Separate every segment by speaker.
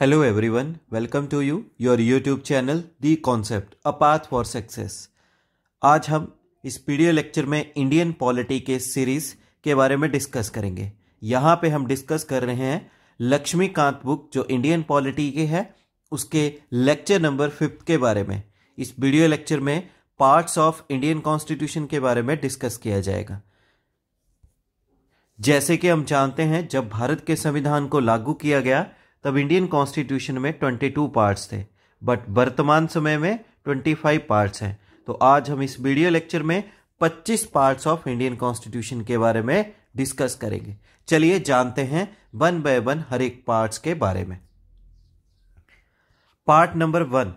Speaker 1: hello everyone welcome to you your YouTube channel the concept a path for success आज हम इस video lecture में Indian polity के series के बारे में डिस्कस करेंगे यहाँ पे हम डिस्कस कर रहे हैं लक्ष्मीकांत बुक जो इंडियन पॉलिटी के है उसके लेक्चर नंबर फिफ्थ के बारे में इस वीडियो लेक्चर में पार्ट्स ऑफ इंडियन कॉन्स्टिट्यूशन के बारे में डिस्कस किया जाएगा जैसे कि हम जानते हैं जब भारत के संविधान को लागू किया गया तब इंडियन कॉन्स्टिट्यूशन में 22 पार्ट्स थे बट वर्तमान समय में 25 पार्ट्स हैं तो आज हम इस वीडियो लेक्चर में 25 पार्ट्स ऑफ इंडियन कॉन्स्टिट्यूशन के बारे में डिस्कस करेंगे चलिए जानते हैं वन बाय वन हर एक पार्ट्स के बारे में पार्ट नंबर वन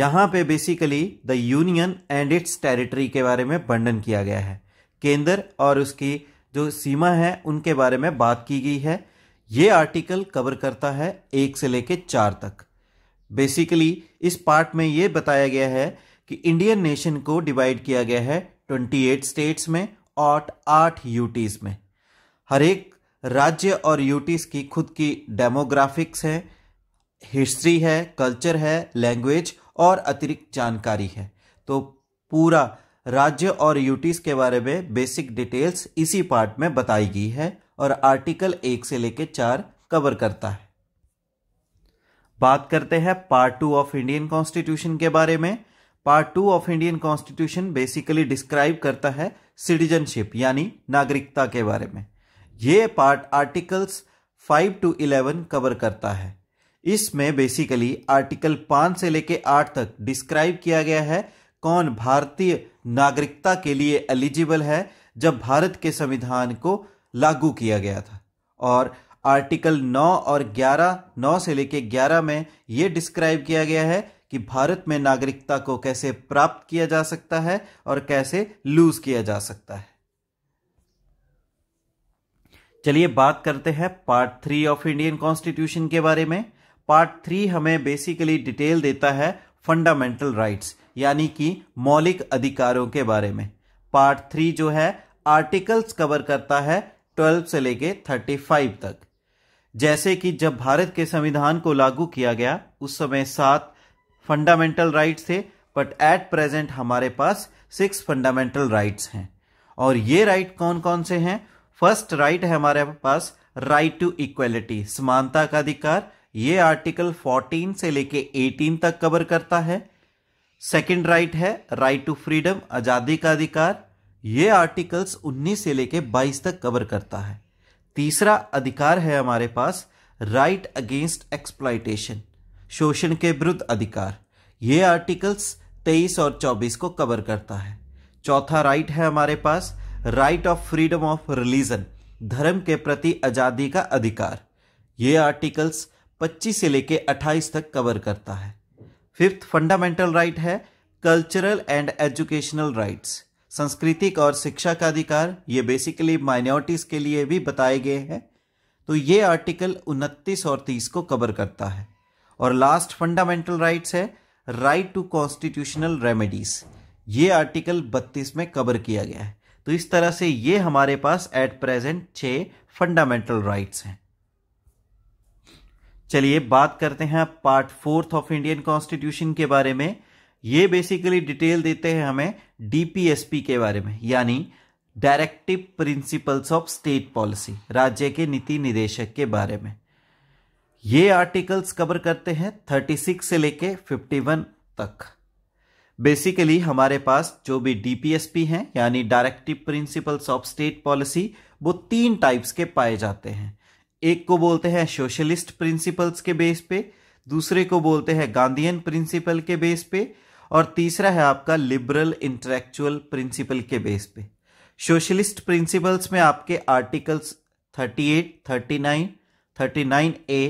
Speaker 1: यहां पे basically the union and its territory के बारे में वर्णन किया गया है केंद्र और उसकी जो सीमा है उनके बारे में बात की गई है ये आर्टिकल कवर करता है एक से लेकर चार तक बेसिकली इस पार्ट में ये बताया गया है कि इंडियन नेशन को डिवाइड किया गया है 28 स्टेट्स में और आठ यूटीज़ में हर एक राज्य और यूटीज़ की खुद की डेमोग्राफिक्स है हिस्ट्री है कल्चर है लैंग्वेज और अतिरिक्त जानकारी है तो पूरा राज्य और यूटीज़ के बारे में बेसिक डिटेल्स इसी पार्ट में बताई गई है और आर्टिकल एक से लेकर चार कवर करता है बात करते हैं part two of Indian constitution के बारे में part two of Indian constitution basically describe करता है सिटीजनशिप यानी नागरिकता के बारे में ये part articles five to eleven cover करता है इसमें बेसिकली आर्टिकल पांच से लेकर आठ तक डिस्क्राइब किया गया है कौन भारतीय नागरिकता के लिए एलिजिबल है जब भारत के संविधान को लागू किया गया था और आर्टिकल 9 और 11 9 से लेकर 11 में ये डिस्क्राइब किया गया है कि भारत में नागरिकता को कैसे प्राप्त किया जा सकता है और कैसे लूज किया जा सकता है चलिए बात करते हैं part three of Indian constitution के बारे में पार्ट थ्री हमें बेसिकली डिटेल देता है फंडामेंटल राइट्स यानी कि मौलिक अधिकारों के बारे में पार्ट थ्री जो है आर्टिकल्स कवर करता है 12 से लेके 35 तक जैसे कि जब भारत के संविधान को लागू किया गया उस समय सात फंडामेंटल राइट्स थे बट एट प्रेजेंट हमारे पास सिक्स फंडामेंटल राइट्स हैं और ये राइट right कौन कौन से हैं फर्स्ट राइट है हमारे पास राइट टू इक्वेलिटी समानता का अधिकार ये आर्टिकल 14 से लेके 18 तक कवर करता है सेकंड राइट right है राइट टू फ्रीडम आजादी का अधिकार ये आर्टिकल्स 19 से लेके 22 तक कवर करता है तीसरा अधिकार है हमारे पास राइट अगेंस्ट एक्सप्लाइटेशन शोषण के विरुद्ध अधिकार ये आर्टिकल्स 23 और 24 को कवर करता है चौथा राइट है हमारे पास right of freedom of religion धर्म के प्रति आज़ादी का अधिकार ये आर्टिकल्स 25 से लेके 28 तक कवर करता है फिफ्थ फंडामेंटल राइट है कल्चरल एंड एजुकेशनल राइट्स सांस्कृतिक और शिक्षा का अधिकार ये बेसिकली माइनॉरिटीज़ के लिए भी बताए गए हैं तो ये आर्टिकल 29 और 30 को कवर करता है और लास्ट फंडामेंटल राइट्स है राइट टू कॉन्स्टिट्यूशनल रेमेडीज ये आर्टिकल 32 में कवर किया गया है तो इस तरह से ये हमारे पास एट प्रेजेंट छः फंडामेंटल राइट्स हैं चलिए बात करते हैं part fourth of Indian constitution के बारे में ये बेसिकली डिटेल देते हैं हमें डीपीएसपी के बारे में यानी directive principles of state policy राज्य के नीति निदेशक के बारे में ये आर्टिकल्स कवर करते हैं 36 से लेके 51 तक बेसिकली हमारे पास जो भी डीपीएसपी हैं यानी directive principles of state policy वो तीन टाइप्स के पाए जाते हैं एक को बोलते हैं सोशलिस्ट प्रिंसिपल्स के बेस पे दूसरे को बोलते हैं गांधीयन प्रिंसिपल के बेस पे और तीसरा है आपका लिबरल इंटेलेक्चुअल प्रिंसिपल के बेस पे सोशलिस्ट प्रिंसिपल्स में आपके आर्टिकल्स 38, 39, 39 ए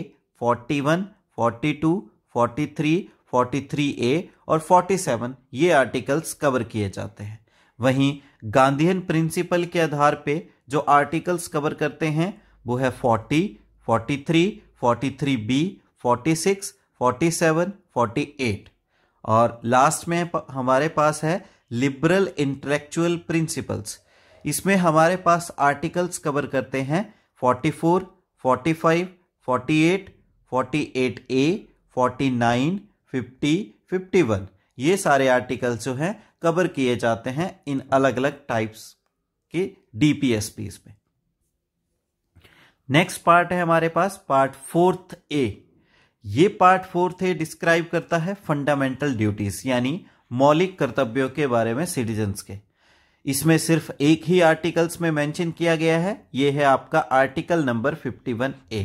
Speaker 1: 41, 42, 43, 43 ए और 47 ये आर्टिकल्स कवर किए जाते हैं वहीं गांधीयन प्रिंसिपल के आधार पे जो आर्टिकल्स कवर करते हैं वो है 40, 43, 43 बी 46, 47, 48 और लास्ट में हमारे पास है लिबरल इंटेलेक्चुअल प्रिंसिपल्स इसमें हमारे पास आर्टिकल्स कवर करते हैं 44, 45, 48, 48A, 49, 50, 51 ये सारे आर्टिकल्स जो हैं कवर किए जाते हैं इन अलग अलग टाइप्स के डीपीएसपीज में नेक्स्ट पार्ट है हमारे पास पार्ट फोर्थ ए ये पार्ट फोर थे डिस्क्राइब करता है फंडामेंटल ड्यूटीज यानी मौलिक कर्तव्यों के बारे में सिटीजन्स के इसमें सिर्फ एक ही आर्टिकल्स में मेंशन किया गया है यह है आपका आर्टिकल नंबर 51 ए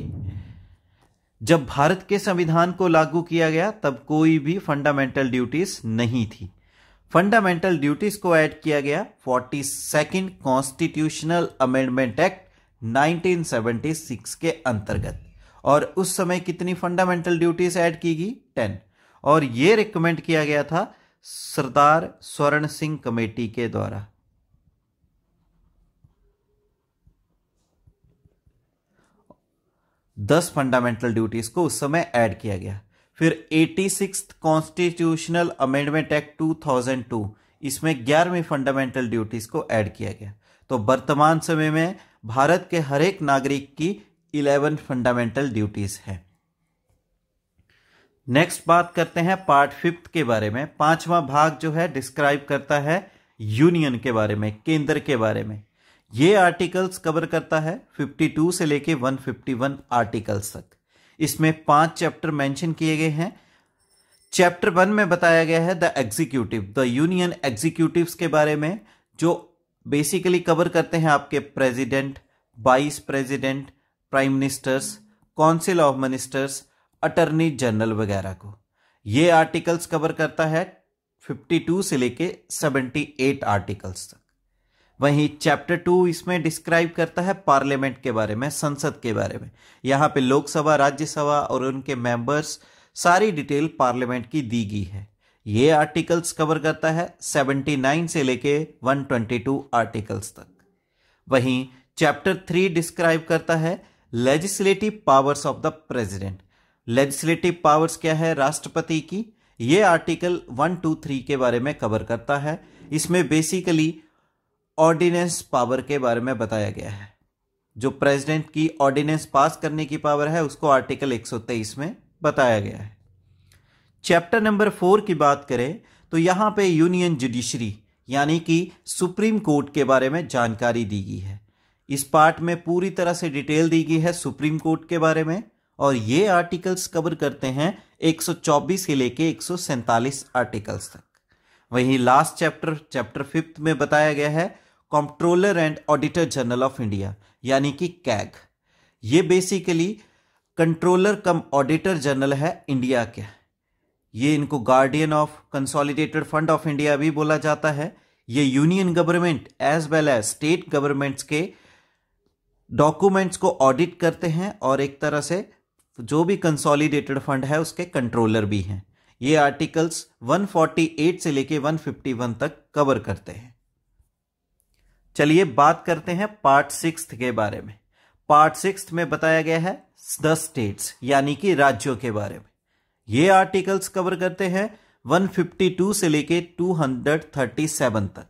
Speaker 1: जब भारत के संविधान को लागू किया गया तब कोई भी फंडामेंटल ड्यूटीज नहीं थी फंडामेंटल ड्यूटीज को ऐड किया गया forty second constitutional amendment act 1976 के अंतर्गत और उस समय कितनी फंडामेंटल ड्यूटीज ऐड की गई टेन और ये रिकमेंड किया गया था सरदार स्वर्ण सिंह कमेटी के द्वारा दस फंडामेंटल ड्यूटीज को उस समय ऐड किया गया फिर eighty six constitutional amendment act 2002 इसमें ग्यारहवीं फंडामेंटल ड्यूटीज को ऐड किया गया तो वर्तमान समय में भारत के हर एक नागरिक की इलेवन फंडामेंटल ड्यूटीज़ है नेक्स्ट बात करते हैं पार्ट फिफ्थ के बारे में पांचवा भाग जो है डिस्क्राइब करता है यूनियन के बारे में केंद्र के बारे में ये आर्टिकल्स कवर करता है 52 से लेके 151 आर्टिकल्स तक इसमें पांच चैप्टर मेंशन किए गए हैं चैप्टर वन में बताया गया है the executive the union executive के बारे में जो बेसिकली कवर करते हैं आपके president vice president prime ministers council of ministers attorney general वगैरह को ये आर्टिकल्स कवर करता है 52 से लेके 78 आर्टिकल्स तक वहीं चैप्टर टू इसमें डिस्क्राइब करता है पार्लियामेंट के बारे में संसद के बारे में यहाँ पे लोकसभा राज्यसभा और उनके मेंबर्स सारी डिटेल पार्लियामेंट की दी गई है ये आर्टिकल्स कवर करता है 79 से लेके 122 आर्टिकल्स तक वहीं चैप्टर थ्री डिस्क्राइब करता है legislative powers of the president legislative powers क्या है राष्ट्रपति की ये आर्टिकल वन टू थ्री के बारे में कवर करता है इसमें बेसिकली ऑर्डिनेंस पावर के बारे में बताया गया है जो प्रेसिडेंट की ऑर्डिनेंस पास करने की पावर है उसको आर्टिकल 123 में बताया गया है चैप्टर नंबर फोर की बात करें तो यहां पे यूनियन जुडिशरी यानी कि सुप्रीम कोर्ट के बारे में जानकारी दी गई है इस पार्ट में पूरी तरह से डिटेल दी गई है सुप्रीम कोर्ट के बारे में और ये आर्टिकल्स कवर करते हैं 124 से लेके एक आर्टिकल्स तक वहीं लास्ट चैप्टर चैप्टर फिफ्थ में बताया गया है controller and auditor general of India यानी कि कैग ये basically controller cum auditor general है इंडिया के ये इनको guardian of consolidated fund of India भी बोला जाता है ये union government as well as state governments के डॉक्यूमेंट्स को ऑडिट करते हैं और एक तरह से जो भी कंसोलिडेटेड फंड है उसके कंट्रोलर भी हैं ये आर्टिकल्स 148 से लेके 151 तक कवर करते हैं चलिए बात करते हैं पार्ट सिक्स के बारे में पार्ट सिक्स में बताया गया है द स्टेट्स यानी कि राज्यों के बारे में ये आर्टिकल्स कवर करते हैं 152 से लेके 237 तक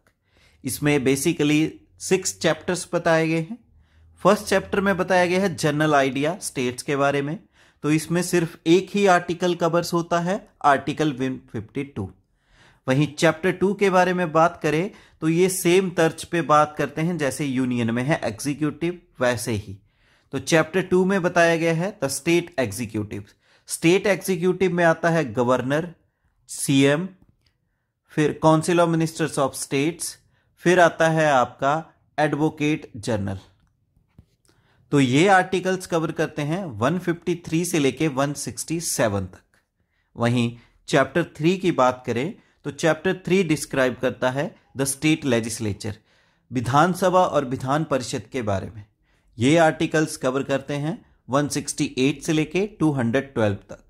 Speaker 1: इसमें बेसिकली सिक्स चैप्टर्स बताए गए हैं फर्स्ट चैप्टर में बताया गया है जनरल आइडिया स्टेट्स के बारे में तो इसमें सिर्फ एक ही आर्टिकल कवर्स होता है आर्टिकल फिफ्टी टू वहीं चैप्टर टू के बारे में बात करें तो ये सेम तर्ज पे बात करते हैं जैसे यूनियन में है एग्जीक्यूटिव वैसे ही तो चैप्टर टू में बताया गया है the state executive state executive में आता है गवर्नर सीएम फिर council of ministers of states फिर आता है आपका एडवोकेट जनरल तो ये आर्टिकल्स कवर करते हैं 153 से लेके 167 तक वहीं चैप्टर थ्री की बात करें तो चैप्टर थ्री डिस्क्राइब करता है द स्टेट लेजिस्लेचर विधानसभा और विधान परिषद के बारे में ये आर्टिकल्स कवर करते हैं 168 से लेके 212 तक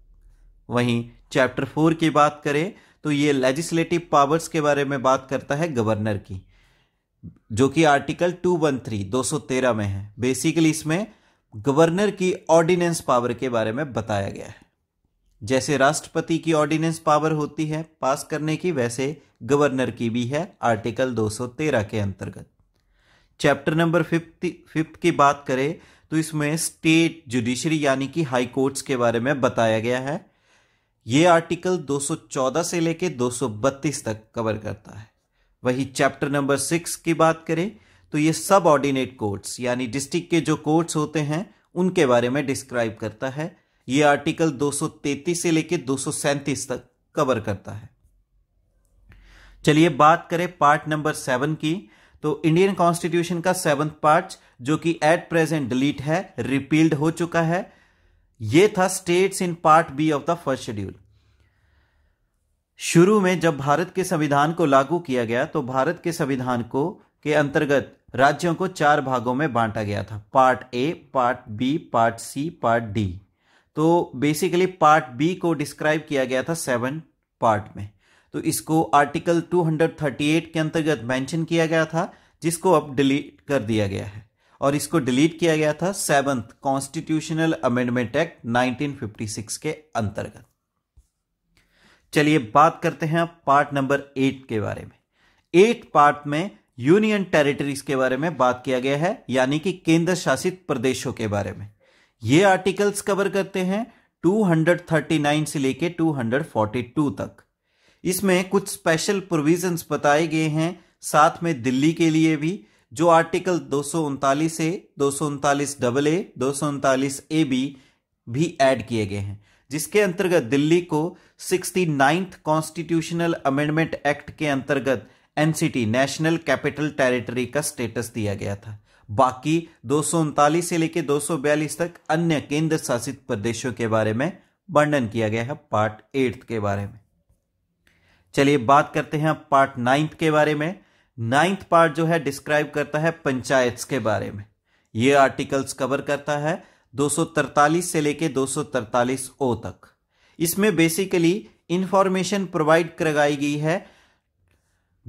Speaker 1: वहीं चैप्टर फोर की बात करें तो ये लेजिस्लेटिव पावर्स के बारे में बात करता है गवर्नर की जो कि आर्टिकल 213 213 में है बेसिकली इसमें गवर्नर की ऑर्डिनेंस पावर के बारे में बताया गया है जैसे राष्ट्रपति की ऑर्डिनेंस पावर होती है पास करने की वैसे गवर्नर की भी है आर्टिकल 213 के अंतर्गत चैप्टर नंबर फिफ्थ फिफ्थ की बात करें तो इसमें स्टेट जुडिशरी यानी कि हाई कोर्ट्स के बारे में बताया गया है ये आर्टिकल 214 से लेकर 232 तक कवर करता है वही चैप्टर नंबर सिक्स की बात करें तो ये सब ऑर्डिनेट कोर्ट्स यानी डिस्ट्रिक्ट के जो कोर्ट्स होते हैं उनके बारे में डिस्क्राइब करता है ये आर्टिकल 233 से लेकर दो तक कवर करता है चलिए बात करें पार्ट नंबर सेवन की तो इंडियन कॉन्स्टिट्यूशन का सेवंथ पार्ट जो कि एट प्रेजेंट डिलीट है रिपील्ड हो चुका है ये था states in part B of the first schedule शुरू में जब भारत के संविधान को लागू किया गया तो भारत के संविधान को के अंतर्गत राज्यों को चार भागों में बांटा गया था part A part B part C part D तो बेसिकली पार्ट बी को डिस्क्राइब किया गया था सेवन पार्ट में तो इसको आर्टिकल 238 के अंतर्गत मेंशन किया गया था जिसको अब डिलीट कर दिया गया है और इसको डिलीट किया गया था सेवंथ कॉन्स्टिट्यूशनल अमेंडमेंट एक्ट 1956 के अंतर्गत चलिए बात करते हैं पार्ट नंबर एट के बारे में एट पार्ट में यूनियन टेरिटरीज के बारे में बात किया गया है यानी कि केंद्र शासित प्रदेशों के बारे में ये आर्टिकल्स कवर करते हैं 239 से लेके 242 तक इसमें कुछ स्पेशल प्रोविजंस बताए गए हैं साथ में दिल्ली के लिए भी जो आर्टिकल दो ए दो डबल ए दो ए बी भी ऐड किए गए हैं जिसके अंतर्गत दिल्ली को sixty ninth constitutional amendment act के अंतर्गत एनसीटी नेशनल कैपिटल टेरिटरी का स्टेटस दिया गया था बाकी दो से लेकर दो तक अन्य केंद्र शासित प्रदेशों के बारे में वर्णन किया गया है पार्ट एट्थ के बारे में चलिए बात करते हैं पार्ट नाइन्थ के बारे में नाइन्थ पार्ट जो है डिस्क्राइब करता है पंचायत्स के बारे में ये आर्टिकल्स कवर करता है 243 से लेके 243 ओ तक इसमें बेसिकली इंफॉर्मेशन प्रोवाइड करवाई गई है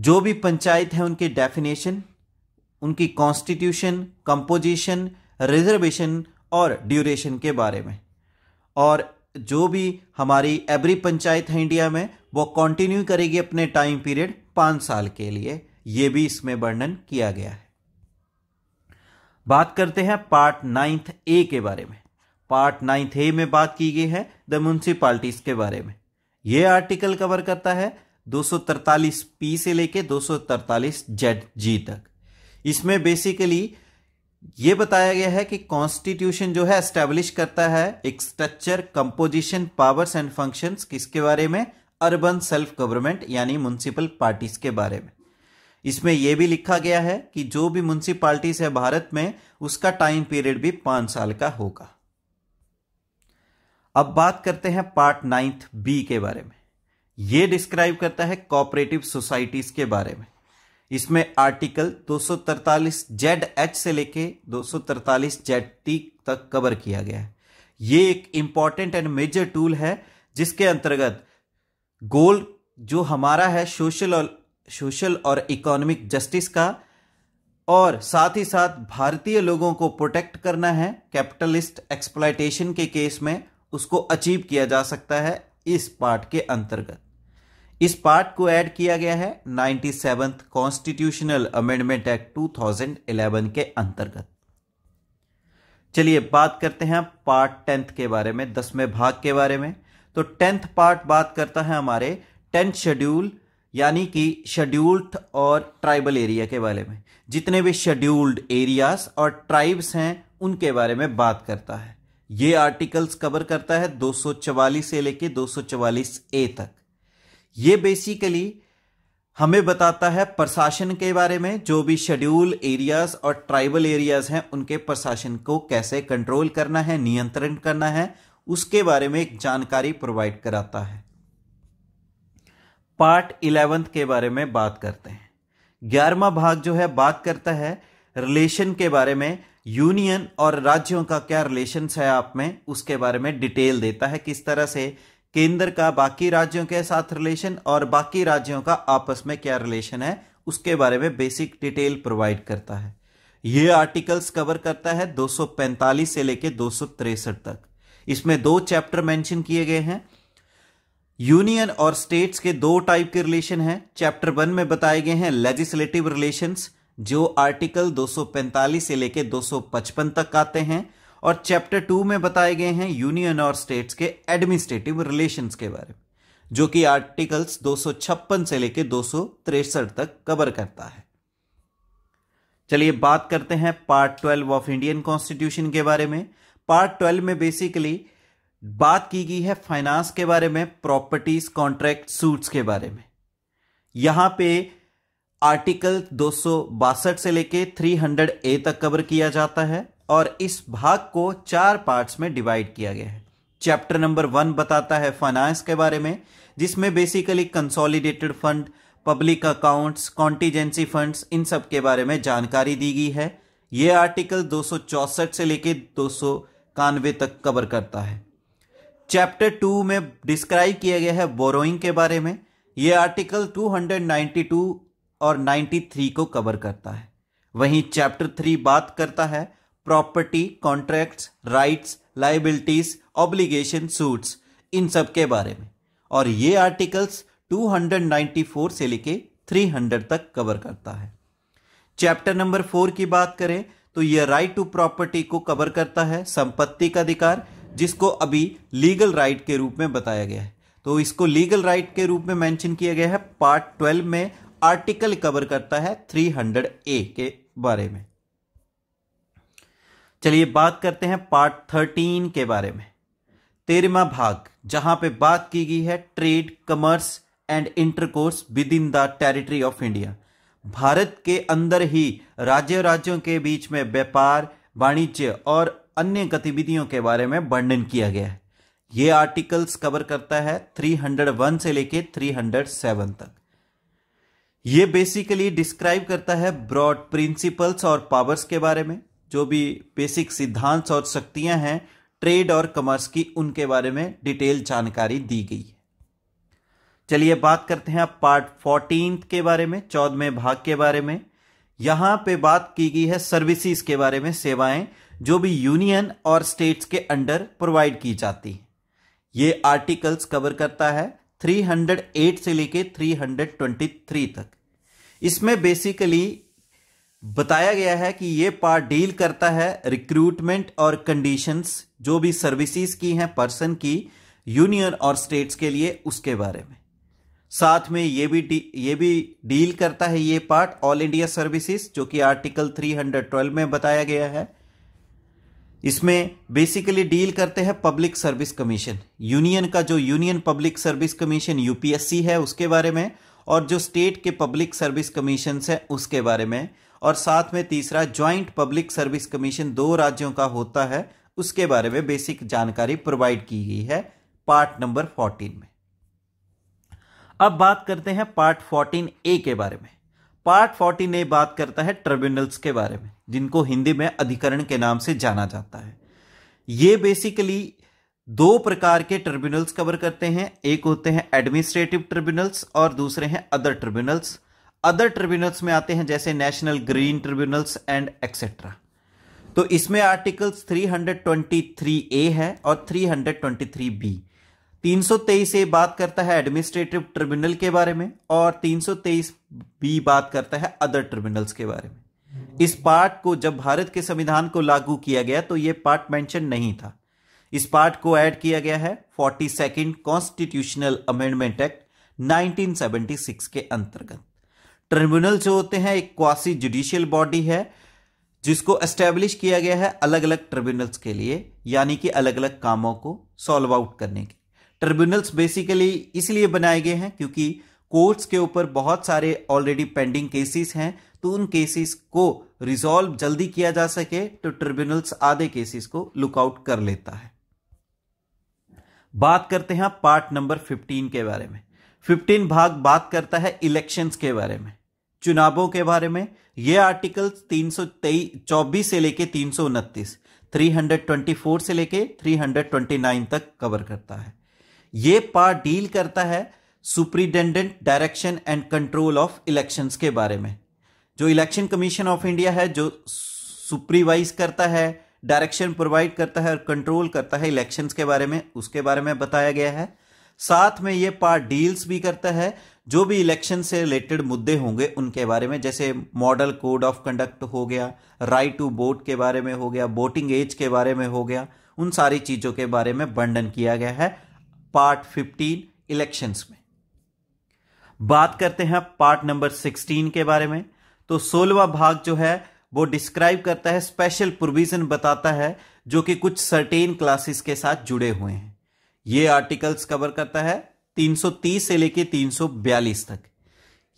Speaker 1: जो भी पंचायत है उनके डेफिनेशन उनकी कॉन्स्टिट्यूशन कंपोजिशन रिजर्वेशन और ड्यूरेशन के बारे में और जो भी हमारी एवरी पंचायत है इंडिया में वो कंटिन्यू करेगी अपने टाइम पीरियड पाँच साल के लिए ये भी इसमें वर्णन किया गया है बात करते हैं पार्ट नाइन्थ ए के बारे में पार्ट नाइन्थ ए में बात की गई है द म्यूनसिपालिटीज के बारे में यह आर्टिकल कवर करता है 243 पी से लेके 243 जेड जी तक इसमें बेसिकली ये बताया गया है कि कॉन्स्टिट्यूशन जो है एस्टेब्लिश करता है एक structure composition powers and functions किसके बारे में अर्बन सेल्फ गवर्नमेंट यानी म्यूनसिपल पार्टीज के बारे में इसमें यह भी लिखा गया है कि जो भी म्यूनसिपालिटीज है भारत में उसका टाइम पीरियड भी पांच साल का होगा अब बात करते हैं पार्ट नाइन्थ बी के बारे में यह डिस्क्राइब करता है कॉपरेटिव सोसाइटीज के बारे में इसमें आर्टिकल 243 जेड एच से लेके 243 जेड टी तक कवर किया गया है ये एक इंपॉर्टेंट एंड मेजर टूल है जिसके अंतर्गत गोल जो हमारा है सोशल और सोशल और इकोनॉमिक जस्टिस का और साथ ही साथ भारतीय लोगों को प्रोटेक्ट करना है कैपिटलिस्ट एक्सप्लाइटेशन के केस में उसको अचीव किया जा सकता है इस पार्ट के अंतर्गत इस पार्ट को ऐड किया गया है ninety seventh constitutional amendment act 2011 के अंतर्गत चलिए बात करते हैं पार्ट टेंथ के बारे में दसवें भाग के बारे में तो टेंथ पार्ट बात करता है हमारे टेंथ शेड्यूल यानी कि शेड्यूल्ड और ट्राइबल एरिया के बारे में जितने भी शेड्यूल्ड एरियाज और ट्राइब्स हैं उनके बारे में बात करता है ये आर्टिकल्स कवर करता है 244 से लेके 244 ए तक ये बेसिकली हमें बताता है प्रशासन के बारे में जो भी शेड्यूल एरियाज और ट्राइबल एरियाज हैं उनके प्रशासन को कैसे कंट्रोल करना है नियंत्रण करना है उसके बारे में एक जानकारी प्रोवाइड कराता है पार्ट इलेवेंथ के बारे में बात करते हैं ग्यारहवा भाग जो है बात करता है रिलेशन के बारे में यूनियन और राज्यों का क्या रिलेशन है आप में उसके बारे में डिटेल देता है किस तरह से केंद्र का बाकी राज्यों के साथ रिलेशन और बाकी राज्यों का आपस में क्या रिलेशन है उसके बारे में बेसिक डिटेल प्रोवाइड करता है ये आर्टिकल्स कवर करता है 245 से लेकर दो तक इसमें दो चैप्टर मेंशन किए गए हैं यूनियन और स्टेट्स के दो टाइप के रिलेशन हैं चैप्टर वन में बताए गए हैं लेजिस्लेटिव रिलेशंस जो आर्टिकल 245 से लेकर 255 तक आते हैं और चैप्टर टू में बताए गए हैं यूनियन और स्टेट्स के एडमिनिस्ट्रेटिव रिलेशंस के बारे में जो कि आर्टिकल्स 256 से लेकर दो तक कवर करता है चलिए बात करते हैं पार्ट 12 ऑफ इंडियन कॉन्स्टिट्यूशन के बारे में पार्ट 12 में बेसिकली बात की गई है फाइनेंस के बारे में प्रॉपर्टीज कॉन्ट्रैक्ट सूट्स के बारे में यहां पे आर्टिकल दो से लेके 300 ए तक कवर किया जाता है और इस भाग को चार पार्ट्स में डिवाइड किया गया है चैप्टर नंबर वन बताता है फाइनेंस के बारे में जिसमें basically consolidated fund public accounts contingency funds इन सब के बारे में जानकारी दी गई है ये आर्टिकल दो से लेके दो तक कवर करता है चैप्टर टू में डिस्क्राइब किया गया है बोरोइंग के बारे में ये आर्टिकल 292 और 93 को कवर करता है वहीं चैप्टर थ्री बात करता है property contracts rights liabilities obligation suits इन सब के बारे में और ये आर्टिकल्स 294 से लेके 300 तक कवर करता है चैप्टर नंबर फोर की बात करें तो यह राइट टू प्रॉपर्टी को कवर करता है संपत्ति का अधिकार जिसको अभी लीगल राइट के रूप में बताया गया है तो इसको लीगल राइट के रूप में मेंशन किया गया है पार्ट ट्वेल्व में आर्टिकल कवर करता है थ्री हंड्रेड ए के बारे में चलिए बात करते हैं पार्ट थर्टीन के बारे में तेरहवा भाग जहां पे बात की गई है trade commerce and intercourse within the territory of India भारत के अंदर ही राज्य राज्यों के बीच में व्यापार वाणिज्य और अन्य गतिविधियों के बारे में वर्णन किया गया है ये आर्टिकल्स कवर करता है 301 से लेके 307 तक ये बेसिकली डिस्क्राइब करता है ब्रॉड प्रिंसिपल्स और पावर्स के बारे में जो भी बेसिक सिद्धांत और शक्तियां हैं ट्रेड और कमर्स की उनके बारे में डिटेल जानकारी दी गई है चलिए बात करते हैं आप पार्ट फोर्टीन के बारे में चौदहवें भाग के बारे में यहां पे बात की गई है सर्विसेज के बारे में सेवाएं जो भी यूनियन और स्टेट्स के अंडर प्रोवाइड की जाती है ये आर्टिकल्स कवर करता है 308 से लेके 323 तक इसमें बेसिकली बताया गया है कि ये पार्ट डील करता है रिक्रूटमेंट और कंडीशंस जो भी सर्विसेज की हैं पर्सन की यूनियन और स्टेट्स के लिए उसके बारे में साथ में ये भी ये भी डील करता है ये पार्ट ऑल इंडिया सर्विसेज जो कि आर्टिकल 312 में बताया गया है इसमें बेसिकली डील करते हैं पब्लिक सर्विस कमीशन यूनियन का जो union public service commission UPSC है उसके बारे में और जो स्टेट के पब्लिक सर्विस कमीशन है उसके बारे में और साथ में तीसरा ज्वाइंट पब्लिक सर्विस कमीशन दो राज्यों का होता है उसके बारे में बेसिक जानकारी प्रोवाइड की गई है पार्ट नंबर फोर्टीन में अब बात करते हैं पार्ट फोर्टीन ए के बारे में पार्ट फोर्टी ने बात करता है ट्रिब्यूनल्स के बारे में जिनको हिंदी में अधिकरण के नाम से जाना जाता है ये बेसिकली दो प्रकार के ट्रिब्यूनल्स कवर करते हैं एक होते हैं एडमिनिस्ट्रेटिव ट्रिब्यूनल्स और दूसरे हैं अदर ट्रिब्यूनल्स अदर ट्रिब्यूनल्स में आते हैं जैसे national green tribunals and etcetera तो इसमें आर्टिकल्स 323 ए है और 323 बी 323 ए बात करता है एडमिनिस्ट्रेटिव ट्रिब्यूनल के बारे में और 323 बी बात करता है अदर ट्रिब्यूनल्स के बारे में इस पार्ट को जब भारत के संविधान को लागू किया गया तो यह पार्ट मेंशन नहीं था इस पार्ट को ऐड किया गया है forty second constitutional amendment act 1976 के अंतर्गत ट्रिब्यूनल जो होते हैं एक क्वासी जुडिशियल बॉडी है जिसको एस्टेब्लिश किया गया है अलग अलग ट्रिब्यूनल्स के लिए यानी कि अलग अलग कामों को सॉल्व आउट करने के ट्रिब्यूनल्स बेसिकली इसलिए बनाए गए हैं क्योंकि कोर्ट्स के ऊपर बहुत सारे ऑलरेडी पेंडिंग केसेस हैं तो उन केसेस को रिजॉल्व जल्दी किया जा सके तो ट्रिब्यूनल्स आधे केसेस को लुकआउट कर लेता है बात करते हैं पार्ट नंबर 15 के बारे में 15 भाग बात करता है इलेक्शंस के बारे में चुनावों के बारे में यह आर्टिकल तीन चौबीस से लेके तीन सौ उनतीस थ्री हंड्रेड ट्वेंटी फोर से लेके थ्री हंड्रेड ट्वेंटी नाइन तक कवर करता है ये पार्ट डील करता है superintendent direction and control of elections के बारे में जो इलेक्शन कमीशन ऑफ इंडिया है जो सुप्रीवाइज करता है डायरेक्शन प्रोवाइड करता है और कंट्रोल करता है इलेक्शंस के बारे में उसके बारे में बताया गया है साथ में ये पार्ट डील्स भी करता है जो भी इलेक्शन से रिलेटेड मुद्दे होंगे उनके बारे में जैसे मॉडल कोड ऑफ कंडक्ट हो गया राइट टू वोट के बारे में हो गया वोटिंग एज के बारे में हो गया उन सारी चीज़ों के बारे में वर्णन किया गया है पार्ट 15 इलेक्शंस में बात करते हैं पार्ट नंबर 16 के बारे में तो सोलवा भाग जो है वो डिस्क्राइब करता है स्पेशल प्रोविजन बताता है जो कि कुछ सर्टेन क्लासेस के साथ जुड़े हुए हैं ये आर्टिकल्स कवर करता है 330 से लेकर 342 तक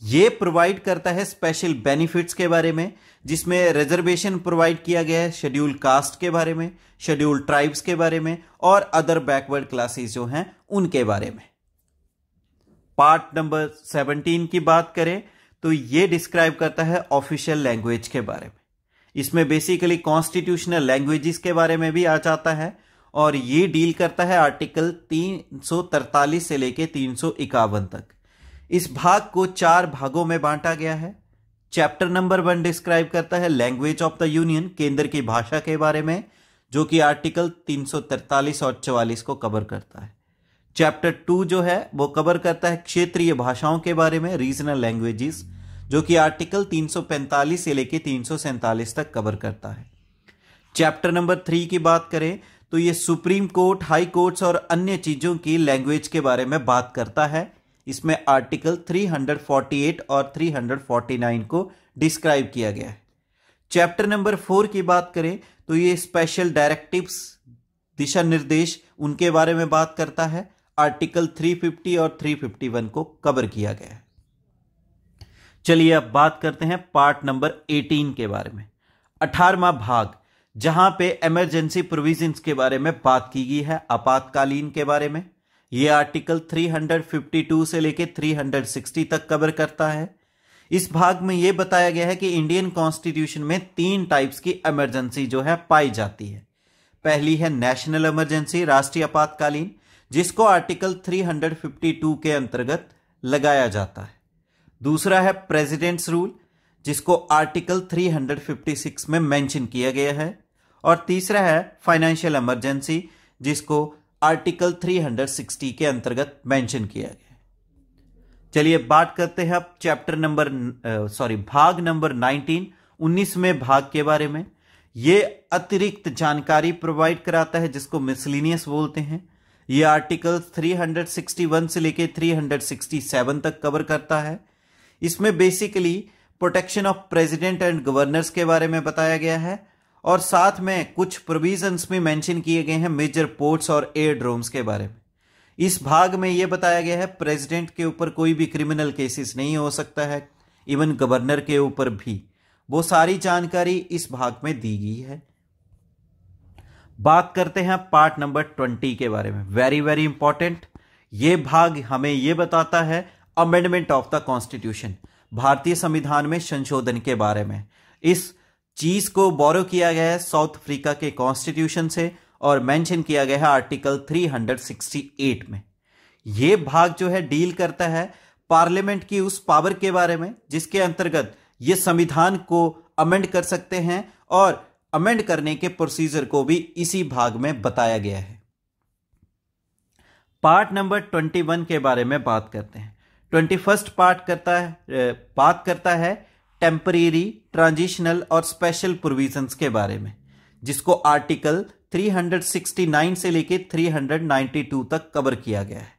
Speaker 1: ये प्रोवाइड करता है स्पेशल बेनिफिट्स के बारे में जिसमें रिजर्वेशन प्रोवाइड किया गया है शेड्यूल कास्ट के बारे में शेड्यूल ट्राइब्स के बारे में और अदर बैकवर्ड क्लासेस जो हैं उनके बारे में पार्ट नंबर सेवनटीन की बात करें तो ये डिस्क्राइब करता है ऑफिशियल लैंग्वेज के बारे में इसमें बेसिकली कॉन्स्टिट्यूशनल लैंग्वेजेस के बारे में भी आ जाता है और ये डील करता है आर्टिकल तीन से लेके तीन तक इस भाग को चार भागों में बांटा गया है चैप्टर नंबर वन डिस्क्राइब करता है लैंग्वेज ऑफ द यूनियन केंद्र की भाषा के बारे में जो कि आर्टिकल 343 और 44 को कवर करता है चैप्टर टू जो है वो कवर करता है क्षेत्रीय भाषाओं के बारे में रीजनल लैंग्वेजेस जो कि आर्टिकल 345 से लेकर तीन तक कवर करता है चैप्टर नंबर थ्री की बात करें तो ये सुप्रीम कोर्ट हाई कोर्ट्स और अन्य चीज़ों की लैंग्वेज के बारे में बात करता है इसमें आर्टिकल 348 और 349 को डिस्क्राइब किया गया है चैप्टर नंबर फोर की बात करें तो ये स्पेशल डायरेक्टिव्स दिशा निर्देश उनके बारे में बात करता है आर्टिकल 350 और 351 को कवर किया गया है चलिए अब बात करते हैं पार्ट नंबर 18 के बारे में अठारवा भाग जहां पे इमरजेंसी प्रोविजंस के बारे में बात की गई है आपातकालीन के बारे में ये आर्टिकल 352 से लेकर 360 तक कवर करता है इस भाग में यह बताया गया है कि इंडियन कॉन्स्टिट्यूशन में तीन टाइप्स की इमरजेंसी जो है पाई जाती है पहली है नेशनल इमरजेंसी राष्ट्रीय आपातकालीन जिसको आर्टिकल 352 के अंतर्गत लगाया जाता है दूसरा है प्रेसिडेंट्स रूल जिसको आर्टिकल 356 में मेंशन किया गया है और तीसरा है फाइनेंशियल इमरजेंसी जिसको आर्टिकल 360 के अंतर्गत मेंशन किया गया चलिए बात करते हैं अब चैप्टर नंबर सॉरी भाग नंबर 19 में भाग के बारे में यह अतिरिक्त जानकारी प्रोवाइड कराता है जिसको मिसलिनियस बोलते हैं ये आर्टिकल 361 से लेके 367 तक कवर करता है इसमें basically protection of president and governors के बारे में बताया गया है और साथ में कुछ प्रोविजंस भी मेंशन किए गए हैं मेजर पोर्ट्स और एयर ड्रोम्स के बारे में इस भाग में यह बताया गया है प्रेसिडेंट के ऊपर कोई भी क्रिमिनल केसेस नहीं हो सकता है इवन गवर्नर के ऊपर भी वो सारी जानकारी इस भाग में दी गई है बात करते हैं पार्ट नंबर ट्वेंटी के बारे में वेरी वेरी इंपॉर्टेंट ये भाग हमें यह बताता है अमेंडमेंट ऑफ द कॉन्स्टिट्यूशन भारतीय संविधान में संशोधन के बारे में इस चीज को बोरो किया गया है साउथ अफ्रीका के कॉन्स्टिट्यूशन से और मेंशन किया गया है आर्टिकल 368 में यह भाग जो है डील करता है पार्लियामेंट की उस पावर के बारे में जिसके अंतर्गत ये संविधान को अमेंड कर सकते हैं और अमेंड करने के प्रोसीजर को भी इसी भाग में बताया गया है पार्ट नंबर ट्वेंटी वन के बारे में बात करते हैं ट्वेंटी फर्स्ट पार्ट करता है बात करता है टेम्परेरी ट्रांजिशनल और स्पेशल प्रोविजंस के बारे में जिसको आर्टिकल 369 से लेकर 392 तक कवर किया गया है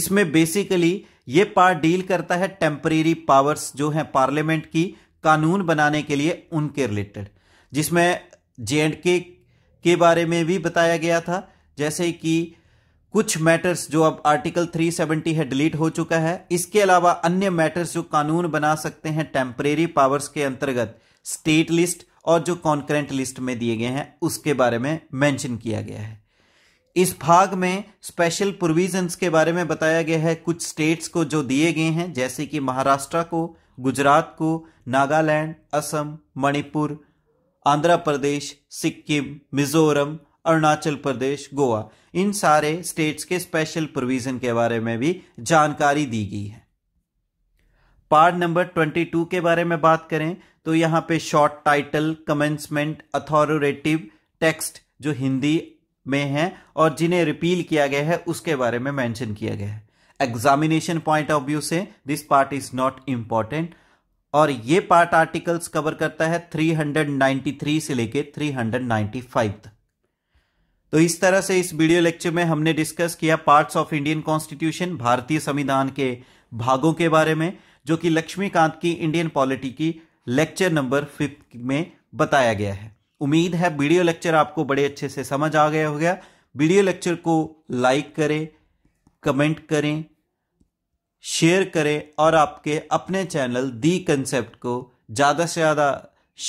Speaker 1: इसमें बेसिकली ये पार्ट डील करता है टेम्परेरी पावर्स जो हैं पार्लियामेंट की कानून बनाने के लिए उनके रिलेटेड जिसमें जे एंड के बारे में भी बताया गया था जैसे कि कुछ मैटर्स जो अब आर्टिकल 370 है डिलीट हो चुका है इसके अलावा अन्य मैटर्स जो कानून बना सकते हैं टेम्परेरी पावर्स के अंतर्गत स्टेट लिस्ट और जो कॉन्करेंट लिस्ट में दिए गए हैं उसके बारे में मेंशन किया गया है इस भाग में स्पेशल प्रोविजंस के बारे में बताया गया है कुछ स्टेट्स को जो दिए गए हैं जैसे कि महाराष्ट्र को गुजरात को नागालैंड असम मणिपुर आंध्र प्रदेश सिक्किम मिजोरम अरुणाचल प्रदेश गोवा इन सारे स्टेट्स के स्पेशल प्रोविजन के बारे में भी जानकारी दी गई है पार्ट नंबर 22 के बारे में बात करें तो यहां पे short title commencement authoritative text जो हिंदी में है और जिन्हें रिपील किया गया है उसके बारे में मेंशन किया गया है एग्जामिनेशन पॉइंट ऑफ व्यू से this part is not important और ये पार्ट आर्टिकल्स कवर करता है 393 से लेकर 395 तक तो इस तरह से इस वीडियो लेक्चर में हमने डिस्कस किया पार्ट्स ऑफ इंडियन कॉन्स्टिट्यूशन भारतीय संविधान के भागों के बारे में जो कि लक्ष्मीकांत की इंडियन पॉलिटी की लेक्चर नंबर फिफ्थ में बताया गया है उम्मीद है वीडियो लेक्चर आपको बड़े अच्छे से समझ आ गया हो गया वीडियो लेक्चर को लाइक करें कमेंट करें शेयर करें और आपके अपने चैनल दी कंसेप्ट को ज़्यादा से ज़्यादा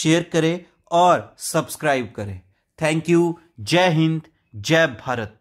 Speaker 1: शेयर करें और सब्सक्राइब करें थैंक यू जय हिंद जय भारत